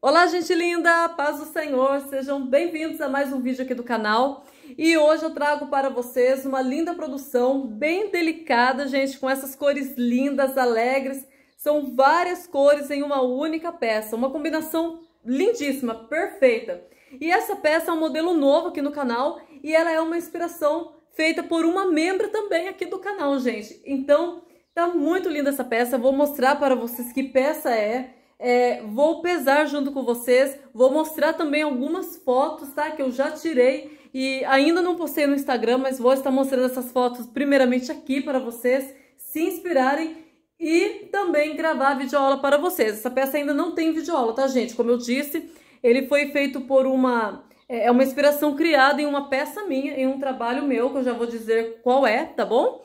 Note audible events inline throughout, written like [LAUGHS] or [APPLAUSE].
Olá, gente linda! Paz do Senhor! Sejam bem-vindos a mais um vídeo aqui do canal. E hoje eu trago para vocês uma linda produção, bem delicada, gente, com essas cores lindas, alegres. São várias cores em uma única peça, uma combinação lindíssima, perfeita. E essa peça é um modelo novo aqui no canal e ela é uma inspiração feita por uma membra também aqui do canal, gente. Então, tá muito linda essa peça, vou mostrar para vocês que peça é é, vou pesar junto com vocês, vou mostrar também algumas fotos, tá? Que eu já tirei e ainda não postei no Instagram, mas vou estar mostrando essas fotos primeiramente aqui para vocês se inspirarem e também gravar videoaula para vocês. Essa peça ainda não tem videoaula, tá, gente? Como eu disse, ele foi feito por uma... É, é uma inspiração criada em uma peça minha, em um trabalho meu, que eu já vou dizer qual é, tá bom?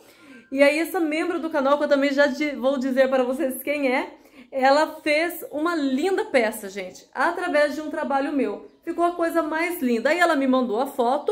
E aí, essa membro do canal, que eu também já vou dizer para vocês quem é, ela fez uma linda peça, gente, através de um trabalho meu. Ficou a coisa mais linda. Aí ela me mandou a foto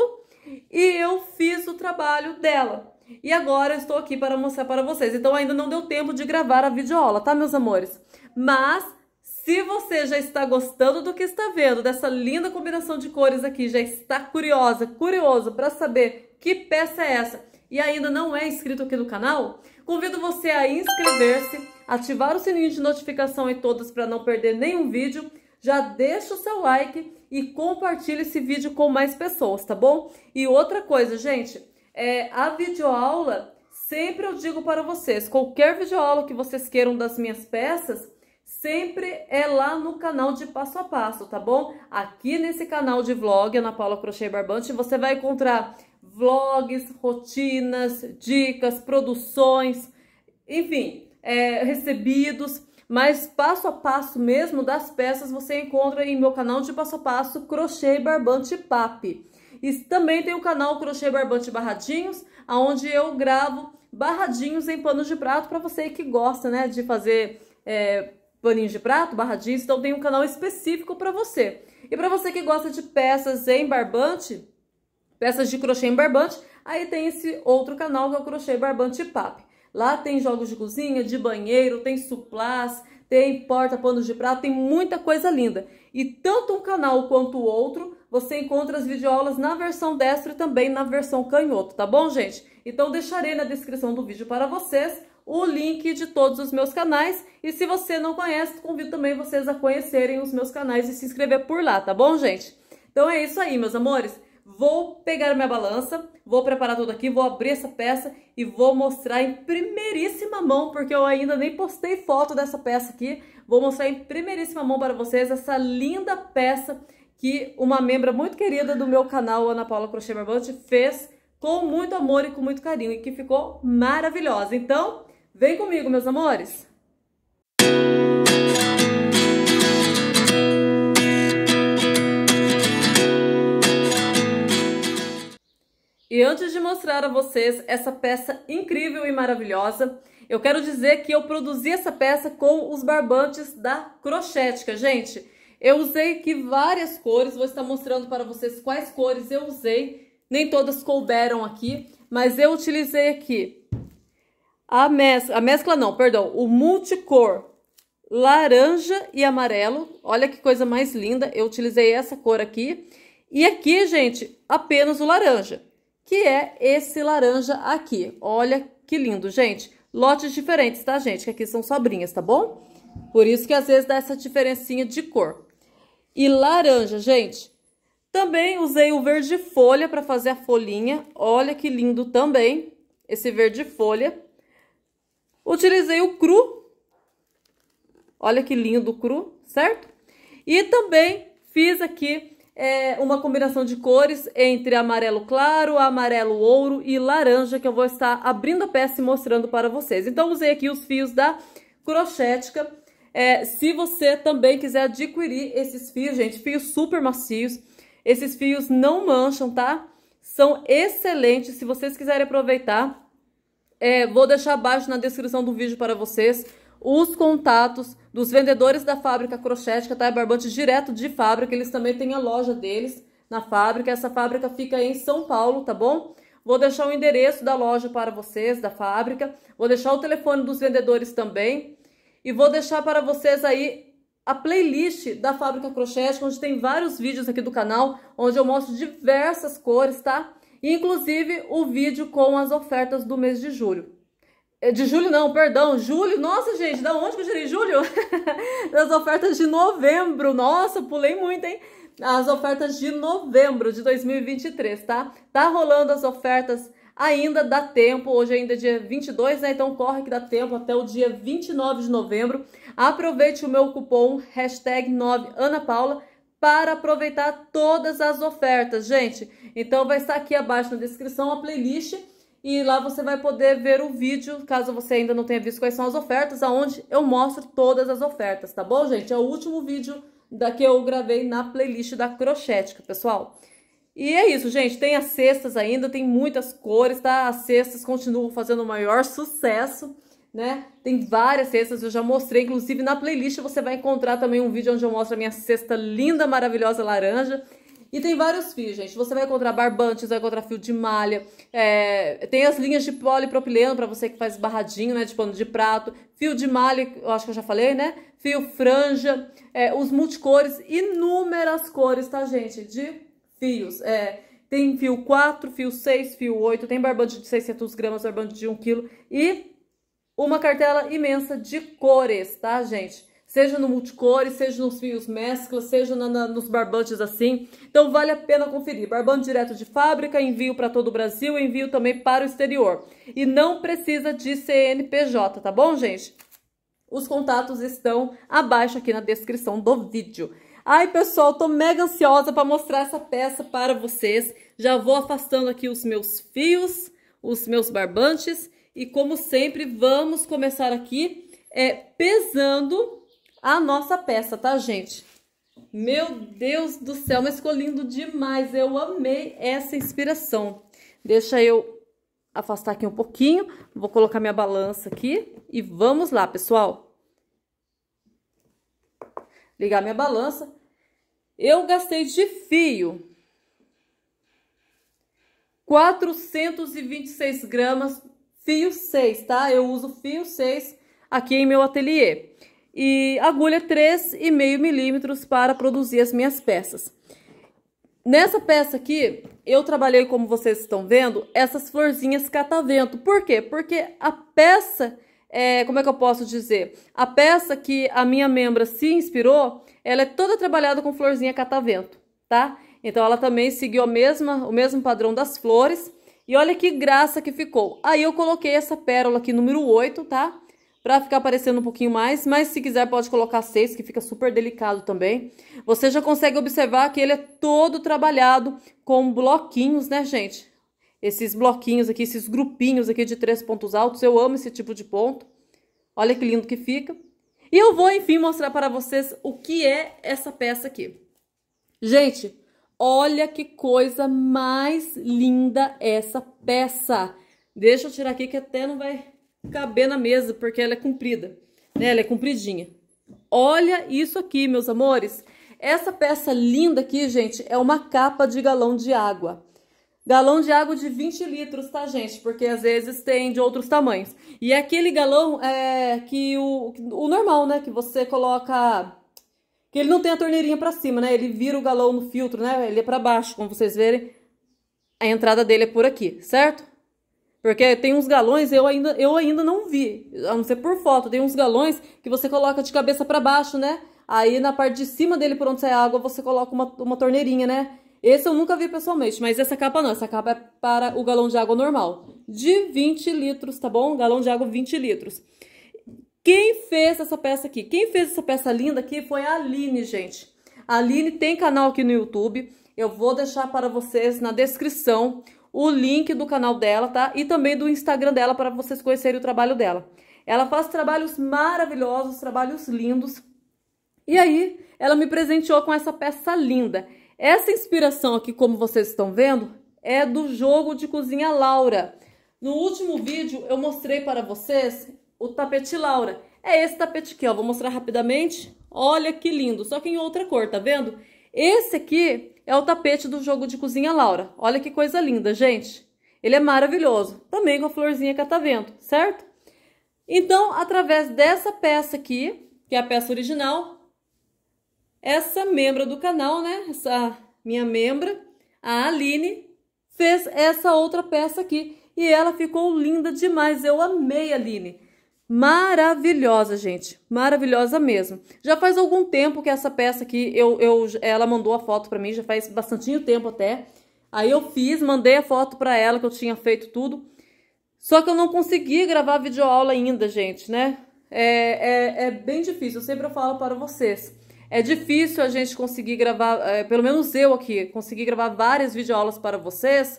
e eu fiz o trabalho dela. E agora estou aqui para mostrar para vocês. Então ainda não deu tempo de gravar a videoaula, tá, meus amores? Mas se você já está gostando do que está vendo, dessa linda combinação de cores aqui, já está curiosa, curioso para saber que peça é essa e ainda não é inscrito aqui no canal, Convido você a inscrever-se, ativar o sininho de notificação em todas para não perder nenhum vídeo. Já deixa o seu like e compartilha esse vídeo com mais pessoas, tá bom? E outra coisa, gente, é, a videoaula, sempre eu digo para vocês, qualquer videoaula que vocês queiram das minhas peças, sempre é lá no canal de passo a passo, tá bom? Aqui nesse canal de vlog, Ana Paula Crochê Barbante, você vai encontrar vlogs, rotinas, dicas, produções, enfim, é, recebidos. Mas passo a passo mesmo das peças você encontra em meu canal de passo a passo crochê barbante papi. E também tem o canal crochê barbante barradinhos, onde eu gravo barradinhos em panos de prato para você que gosta, né, de fazer é, paninhos de prato, barradinhos. Então tem um canal específico para você. E para você que gosta de peças em barbante, peças de crochê em barbante. Aí tem esse outro canal que é o Crochê Barbante Pap. Lá tem jogos de cozinha, de banheiro, tem suplás, tem porta, panos de prato, tem muita coisa linda. E tanto um canal quanto o outro, você encontra as videoaulas na versão destra e também na versão canhoto, tá bom, gente? Então deixarei na descrição do vídeo para vocês o link de todos os meus canais. E se você não conhece, convido também vocês a conhecerem os meus canais e se inscrever por lá, tá bom, gente? Então é isso aí, meus amores vou pegar minha balança, vou preparar tudo aqui, vou abrir essa peça e vou mostrar em primeiríssima mão, porque eu ainda nem postei foto dessa peça aqui, vou mostrar em primeiríssima mão para vocês essa linda peça que uma membra muito querida do meu canal, Ana Paula Crochê Barbante, fez com muito amor e com muito carinho e que ficou maravilhosa. Então, vem comigo, meus amores! E antes de mostrar a vocês essa peça incrível e maravilhosa, eu quero dizer que eu produzi essa peça com os barbantes da Crochética, gente. Eu usei aqui várias cores, vou estar mostrando para vocês quais cores eu usei. Nem todas couberam aqui, mas eu utilizei aqui a mescla, a mescla não, perdão, o multicor laranja e amarelo. Olha que coisa mais linda, eu utilizei essa cor aqui. E aqui, gente, apenas o laranja que é esse laranja aqui. Olha que lindo, gente. Lotes diferentes, tá, gente? Que aqui são sobrinhas, tá bom? Por isso que às vezes dá essa diferencinha de cor. E laranja, gente. Também usei o verde folha para fazer a folhinha. Olha que lindo também, esse verde folha. Utilizei o cru. Olha que lindo o cru, certo? E também fiz aqui é uma combinação de cores entre amarelo claro, amarelo ouro e laranja, que eu vou estar abrindo a peça e mostrando para vocês. Então, usei aqui os fios da Crochética. É, se você também quiser adquirir esses fios, gente, fios super macios, esses fios não mancham, tá? São excelentes, se vocês quiserem aproveitar, é, vou deixar abaixo na descrição do vídeo para vocês os contatos dos vendedores da fábrica Crochética tá? É barbante direto de fábrica, eles também têm a loja deles na fábrica. Essa fábrica fica em São Paulo, tá bom? Vou deixar o endereço da loja para vocês, da fábrica. Vou deixar o telefone dos vendedores também. E vou deixar para vocês aí a playlist da Fábrica Crochética onde tem vários vídeos aqui do canal, onde eu mostro diversas cores, tá? Inclusive o vídeo com as ofertas do mês de julho. É de julho não, perdão, julho. Nossa, gente, da onde que eu tirei julho? [LAUGHS] das ofertas de novembro. Nossa, pulei muito, hein? As ofertas de novembro de 2023, tá? Tá rolando as ofertas ainda dá tempo, hoje ainda é dia 22, né? Então corre que dá tempo até o dia 29 de novembro. Aproveite o meu cupom hashtag 9AnaPaula para aproveitar todas as ofertas, gente. Então vai estar aqui abaixo na descrição a playlist e lá você vai poder ver o vídeo, caso você ainda não tenha visto quais são as ofertas, aonde eu mostro todas as ofertas, tá bom, gente? É o último vídeo da que eu gravei na playlist da Crochética, pessoal. E é isso, gente, tem as cestas ainda, tem muitas cores, tá? As cestas continuam fazendo o maior sucesso, né? Tem várias cestas, eu já mostrei, inclusive na playlist você vai encontrar também um vídeo onde eu mostro a minha cesta linda, maravilhosa, laranja. E tem vários fios, gente. Você vai encontrar barbantes, vai encontrar fio de malha. É... Tem as linhas de polipropileno para você que faz barradinho, né? De pano de prato. Fio de malha, eu acho que eu já falei, né? Fio franja. É... Os multicores. Inúmeras cores, tá, gente? De fios. É... Tem fio 4, fio 6, fio 8. Tem barbante de 600 gramas, barbante de 1 quilo. E uma cartela imensa de cores, tá, gente? seja no multicores, seja nos fios mescla, seja na, na, nos barbantes assim. Então vale a pena conferir. Barbante direto de fábrica, envio para todo o Brasil, envio também para o exterior. E não precisa de CNPJ, tá bom, gente? Os contatos estão abaixo aqui na descrição do vídeo. Ai, pessoal, tô mega ansiosa para mostrar essa peça para vocês. Já vou afastando aqui os meus fios, os meus barbantes. E como sempre, vamos começar aqui é, pesando a nossa peça, tá, gente? Meu Deus do céu, mas ficou lindo demais. Eu amei essa inspiração. Deixa eu afastar aqui um pouquinho. Vou colocar minha balança aqui e vamos lá, pessoal. Ligar minha balança. Eu gastei de fio 426 gramas, fio 6, tá? Eu uso fio 6 aqui em meu ateliê e agulha 3,5 milímetros para produzir as minhas peças. Nessa peça aqui, eu trabalhei, como vocês estão vendo, essas florzinhas catavento. Por quê? Porque a peça, é, como é que eu posso dizer? A peça que a minha membra se inspirou, ela é toda trabalhada com florzinha catavento, tá? Então, ela também seguiu a mesma, o mesmo padrão das flores. E olha que graça que ficou. Aí eu coloquei essa pérola aqui, número 8, tá? para ficar aparecendo um pouquinho mais, mas se quiser pode colocar seis, que fica super delicado também. Você já consegue observar que ele é todo trabalhado com bloquinhos, né, gente? Esses bloquinhos aqui, esses grupinhos aqui de três pontos altos, eu amo esse tipo de ponto. Olha que lindo que fica. E eu vou, enfim, mostrar para vocês o que é essa peça aqui. Gente, olha que coisa mais linda essa peça. Deixa eu tirar aqui que até não vai caber na mesa, porque ela é comprida, né? Ela é compridinha. Olha isso aqui, meus amores. Essa peça linda aqui, gente, é uma capa de galão de água. Galão de água de 20 litros, tá, gente? Porque às vezes tem de outros tamanhos. E é aquele galão é, que o, o normal, né? Que você coloca... Que ele não tem a torneirinha pra cima, né? Ele vira o galão no filtro, né? Ele é pra baixo, como vocês verem. A entrada dele é por aqui, certo? Porque tem uns galões, eu ainda, eu ainda não vi, a não ser por foto, tem uns galões que você coloca de cabeça para baixo, né? Aí na parte de cima dele, por onde sai a água, você coloca uma, uma torneirinha, né? Esse eu nunca vi pessoalmente, mas essa capa não, essa capa é para o galão de água normal. De 20 litros, tá bom? Galão de água 20 litros. Quem fez essa peça aqui? Quem fez essa peça linda aqui foi a Aline, gente. A Aline tem canal aqui no YouTube. Eu vou deixar para vocês na descrição o link do canal dela, tá? E também do Instagram dela para vocês conhecerem o trabalho dela. Ela faz trabalhos maravilhosos, trabalhos lindos. E aí, ela me presenteou com essa peça linda. Essa inspiração aqui, como vocês estão vendo, é do jogo de cozinha Laura. No último vídeo, eu mostrei para vocês o tapete Laura. É esse tapete aqui, ó. Vou mostrar rapidamente. Olha que lindo, só que em outra cor, tá vendo? Esse aqui é o tapete do jogo de cozinha Laura. Olha que coisa linda, gente. Ele é maravilhoso, também com a florzinha catavento, tá certo? Então, através dessa peça aqui, que é a peça original, essa membra do canal, né? Essa minha membra, a Aline, fez essa outra peça aqui. E ela ficou linda demais, eu amei, Aline maravilhosa, gente. Maravilhosa mesmo. Já faz algum tempo que essa peça aqui, eu, eu, ela mandou a foto pra mim, já faz bastante tempo até. Aí eu fiz, mandei a foto pra ela que eu tinha feito tudo. Só que eu não consegui gravar videoaula ainda, gente, né? É, é, é bem difícil, eu sempre falo para vocês. É difícil a gente conseguir gravar, é, pelo menos eu aqui, conseguir gravar várias videoaulas para vocês,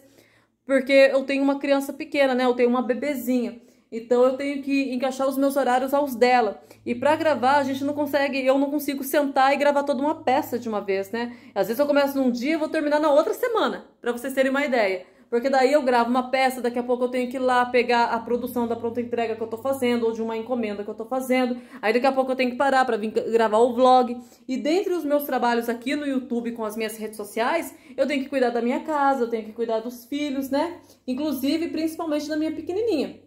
porque eu tenho uma criança pequena, né? Eu tenho uma bebezinha. Então eu tenho que encaixar os meus horários aos dela. E para gravar, a gente não consegue, eu não consigo sentar e gravar toda uma peça de uma vez, né? Às vezes eu começo num dia e vou terminar na outra semana, para vocês terem uma ideia. Porque daí eu gravo uma peça, daqui a pouco eu tenho que ir lá pegar a produção da pronta entrega que eu tô fazendo, ou de uma encomenda que eu tô fazendo. Aí daqui a pouco eu tenho que parar para vir gravar o vlog. E dentre os meus trabalhos aqui no YouTube com as minhas redes sociais, eu tenho que cuidar da minha casa, eu tenho que cuidar dos filhos, né? Inclusive, principalmente da minha pequenininha.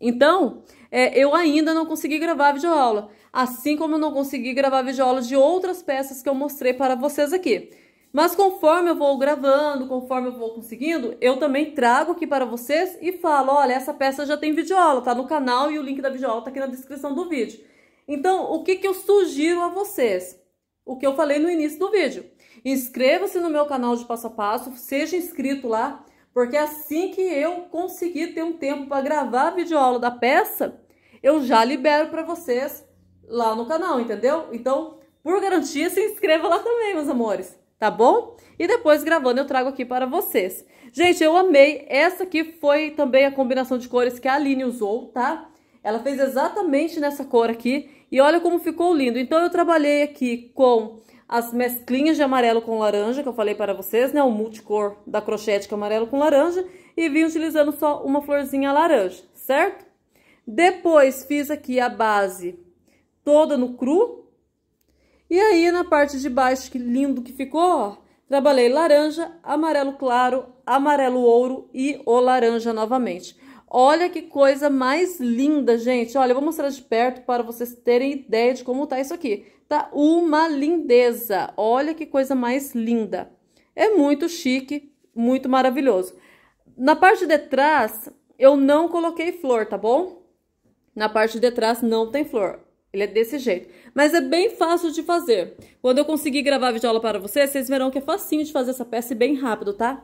Então, é, eu ainda não consegui gravar a videoaula, assim como eu não consegui gravar videoaulas de outras peças que eu mostrei para vocês aqui. Mas conforme eu vou gravando, conforme eu vou conseguindo, eu também trago aqui para vocês e falo, olha, essa peça já tem videoaula, tá no canal e o link da videoaula tá aqui na descrição do vídeo. Então, o que, que eu sugiro a vocês? O que eu falei no início do vídeo. Inscreva-se no meu canal de passo a passo, seja inscrito lá, porque assim que eu conseguir ter um tempo para gravar a videoaula da peça, eu já libero para vocês lá no canal, entendeu? Então, por garantia, se inscreva lá também, meus amores, tá bom? E depois, gravando, eu trago aqui para vocês. Gente, eu amei. Essa aqui foi também a combinação de cores que a Aline usou, tá? Ela fez exatamente nessa cor aqui. E olha como ficou lindo. Então, eu trabalhei aqui com as mesclinhas de amarelo com laranja, que eu falei para vocês, né? O multicor da crochete que é amarelo com laranja. E vim utilizando só uma florzinha laranja, certo? Depois fiz aqui a base toda no cru. E aí, na parte de baixo, que lindo que ficou, ó. Trabalhei laranja, amarelo claro, amarelo ouro e o laranja novamente. Olha que coisa mais linda, gente. Olha, eu vou mostrar de perto para vocês terem ideia de como tá isso aqui. Tá uma lindeza. Olha que coisa mais linda. É muito chique, muito maravilhoso. Na parte de trás, eu não coloquei flor, tá bom? Na parte de trás não tem flor. Ele é desse jeito. Mas é bem fácil de fazer. Quando eu conseguir gravar a videoaula para vocês, vocês verão que é facinho de fazer essa peça e bem rápido, tá?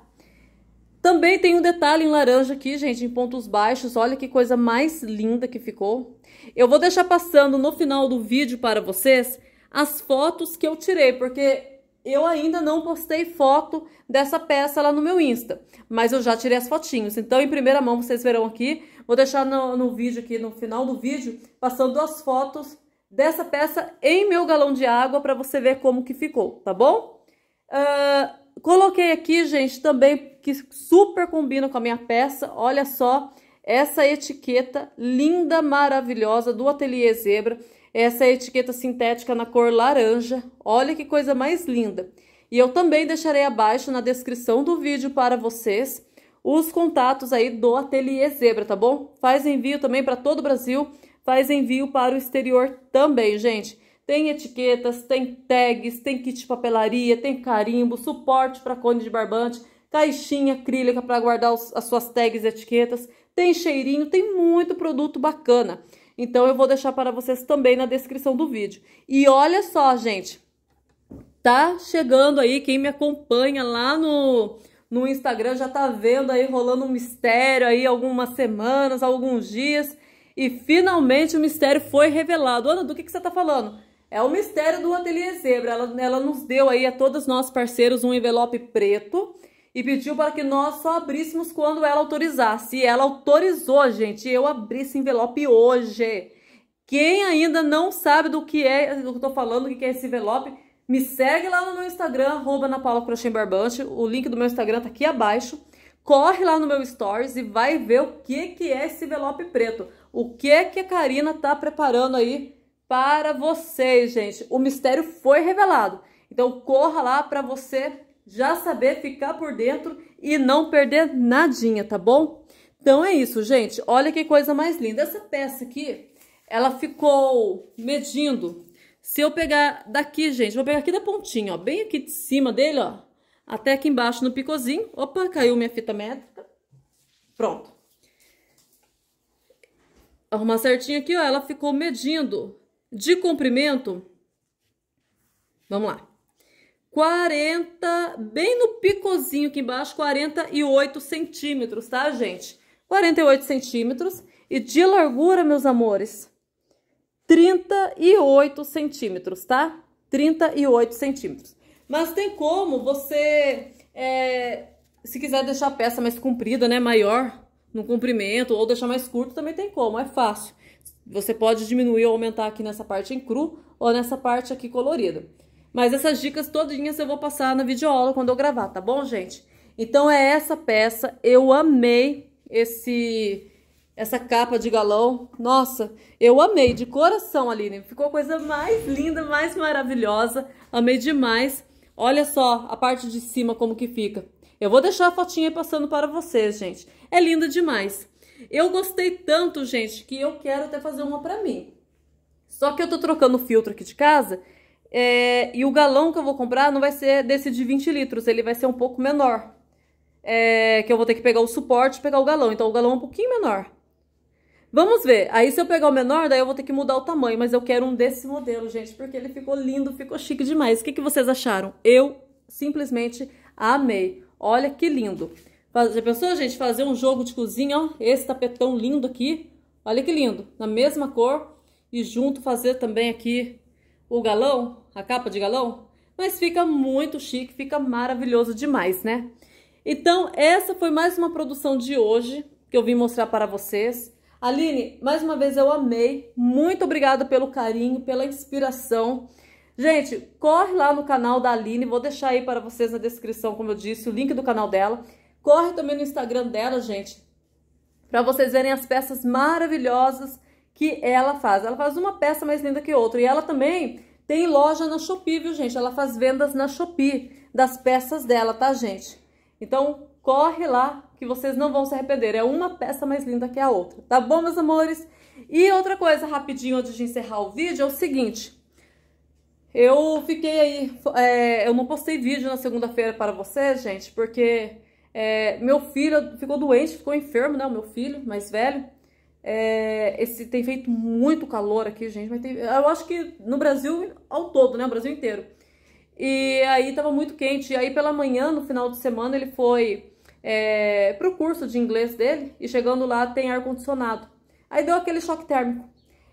Também tem um detalhe em laranja aqui, gente, em pontos baixos. Olha que coisa mais linda que ficou. Eu vou deixar passando no final do vídeo para vocês as fotos que eu tirei, porque eu ainda não postei foto dessa peça lá no meu Insta, mas eu já tirei as fotinhos. Então, em primeira mão, vocês verão aqui. Vou deixar no, no, vídeo aqui, no final do vídeo, passando as fotos dessa peça em meu galão de água para você ver como que ficou, tá bom? Uh, coloquei aqui, gente, também que super combina com a minha peça. Olha só essa etiqueta linda, maravilhosa do Ateliê Zebra. Essa etiqueta sintética na cor laranja. Olha que coisa mais linda. E eu também deixarei abaixo na descrição do vídeo para vocês os contatos aí do Ateliê Zebra, tá bom? Faz envio também para todo o Brasil, faz envio para o exterior também, gente. Tem etiquetas, tem tags, tem kit de papelaria, tem carimbo, suporte para cone de barbante, caixinha acrílica para guardar os, as suas tags e etiquetas, tem cheirinho, tem muito produto bacana. Então eu vou deixar para vocês também na descrição do vídeo. E olha só, gente, tá chegando aí quem me acompanha lá no no Instagram já tá vendo aí rolando um mistério aí algumas semanas, alguns dias, e finalmente o mistério foi revelado. Ana, do que que você tá falando? É o mistério do Ateliê Zebra. Ela, ela nos deu aí a todos nós parceiros um envelope preto e pediu para que nós só abríssemos quando ela autorizasse. E ela autorizou, gente. Eu abri esse envelope hoje. Quem ainda não sabe do que é, do que eu tô falando, o que é esse envelope, me segue lá no meu Instagram, arroba na Paula Barbante. O link do meu Instagram tá aqui abaixo. Corre lá no meu Stories e vai ver o que, que é esse envelope preto. O que que a Karina tá preparando aí para vocês, gente. O mistério foi revelado. Então corra lá para você já saber ficar por dentro e não perder nadinha, tá bom? Então é isso, gente. Olha que coisa mais linda. Essa peça aqui, ela ficou medindo. Se eu pegar daqui, gente, vou pegar aqui da pontinha, ó, bem aqui de cima dele, ó, até aqui embaixo no picozinho. Opa, caiu minha fita métrica. Pronto. Arrumar certinho aqui, ó, ela ficou medindo de comprimento. Vamos lá. 40, bem no picozinho aqui embaixo, 48 centímetros, tá, gente? 48 centímetros e de largura, meus amores, 38 centímetros, tá? 38 centímetros. Mas tem como você, é, se quiser deixar a peça mais comprida, né, maior no comprimento, ou deixar mais curto, também tem como, é fácil. Você pode diminuir ou aumentar aqui nessa parte em cru ou nessa parte aqui colorida. Mas essas dicas todinhas eu vou passar na videoaula quando eu gravar, tá bom, gente? Então é essa peça, eu amei esse essa capa de galão. Nossa, eu amei de coração, Aline. Ficou a coisa mais linda, mais maravilhosa. Amei demais. Olha só a parte de cima como que fica. Eu vou deixar a fotinha passando para vocês, gente. É linda demais. Eu gostei tanto, gente, que eu quero até fazer uma para mim. Só que eu tô trocando o filtro aqui de casa é, e o galão que eu vou comprar não vai ser desse de 20 litros, ele vai ser um pouco menor. É, que eu vou ter que pegar o suporte e pegar o galão. Então o galão é um pouquinho menor. Vamos ver. Aí se eu pegar o menor, daí eu vou ter que mudar o tamanho. Mas eu quero um desse modelo, gente. Porque ele ficou lindo, ficou chique demais. O que, que vocês acharam? Eu simplesmente amei. Olha que lindo. Já pensou, gente? Fazer um jogo de cozinha, ó. Esse tapetão lindo aqui. Olha que lindo. Na mesma cor. E junto fazer também aqui o galão, a capa de galão, mas fica muito chique, fica maravilhoso demais, né? Então, essa foi mais uma produção de hoje que eu vim mostrar para vocês. Aline, mais uma vez eu amei. Muito obrigada pelo carinho, pela inspiração. Gente, corre lá no canal da Aline, vou deixar aí para vocês na descrição, como eu disse, o link do canal dela. Corre também no Instagram dela, gente, para vocês verem as peças maravilhosas que ela faz. Ela faz uma peça mais linda que outra. E ela também tem loja na Shopee, viu, gente? Ela faz vendas na Shopee das peças dela, tá, gente? Então, corre lá que vocês não vão se arrepender. É uma peça mais linda que a outra, tá bom, meus amores? E outra coisa, rapidinho, antes de encerrar o vídeo, é o seguinte. Eu fiquei aí... É, eu não postei vídeo na segunda-feira para vocês, gente, porque... É, meu filho ficou doente, ficou enfermo, né? O meu filho mais velho. É, esse tem feito muito calor aqui, gente, mas tem, eu acho que no Brasil ao todo, né, o Brasil inteiro. E aí tava muito quente, e aí pela manhã, no final de semana, ele foi é, pro curso de inglês dele, e chegando lá tem ar-condicionado. Aí deu aquele choque térmico.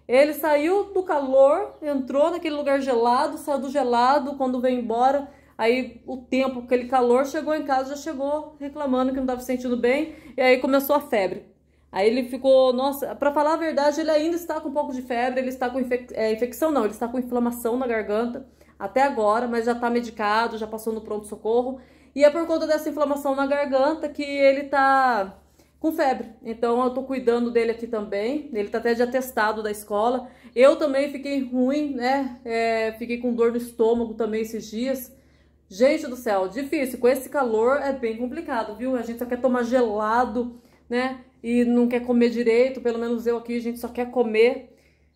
Ele saiu do calor, entrou naquele lugar gelado, saiu do gelado, quando veio embora, Aí o tempo, aquele calor, chegou em casa, já chegou reclamando que não estava se sentindo bem, e aí começou a febre. Aí ele ficou, nossa, para falar a verdade, ele ainda está com um pouco de febre, ele está com infec é, infecção, não, ele está com inflamação na garganta até agora, mas já está medicado, já passou no pronto-socorro. E é por conta dessa inflamação na garganta que ele está com febre. Então eu estou cuidando dele aqui também, ele está até de atestado da escola. Eu também fiquei ruim, né? É, fiquei com dor no estômago também esses dias. Gente do céu, difícil. Com esse calor é bem complicado, viu? A gente só quer tomar gelado, né? e não quer comer direito, pelo menos eu aqui, a gente só quer comer.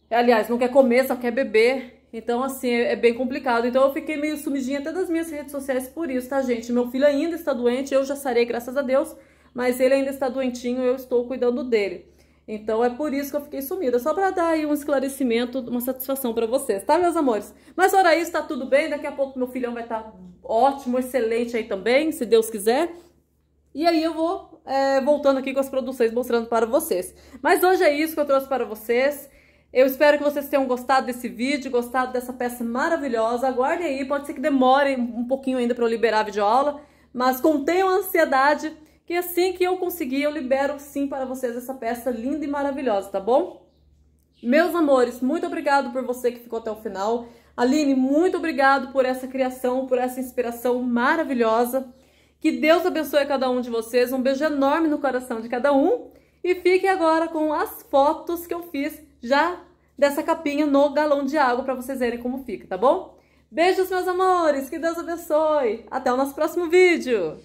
Aliás, não quer comer, só quer beber. Então, assim, é, é bem complicado. Então, eu fiquei meio sumidinha até das minhas redes sociais por isso, tá, gente? Meu filho ainda está doente, eu já sarei, graças a Deus, mas ele ainda está doentinho eu estou cuidando dele. Então é por isso que eu fiquei sumida, só para dar aí um esclarecimento, uma satisfação para vocês, tá, meus amores? Mas ora isso, tá tudo bem, daqui a pouco meu filhão vai estar tá ótimo, excelente aí também, se Deus quiser. E aí eu vou é, voltando aqui com as produções, mostrando para vocês. Mas hoje é isso que eu trouxe para vocês. Eu espero que vocês tenham gostado desse vídeo, gostado dessa peça maravilhosa. Aguardem aí, pode ser que demore um pouquinho ainda para eu liberar a videoaula, mas contenham a ansiedade, que assim que eu conseguir, eu libero sim para vocês essa peça linda e maravilhosa, tá bom? Meus amores, muito obrigado por você que ficou até o final. Aline, muito obrigado por essa criação, por essa inspiração maravilhosa. Que Deus abençoe cada um de vocês, um beijo enorme no coração de cada um. E fiquem agora com as fotos que eu fiz já dessa capinha no galão de água para vocês verem como fica, tá bom? Beijos, meus amores, que Deus abençoe. Até o nosso próximo vídeo.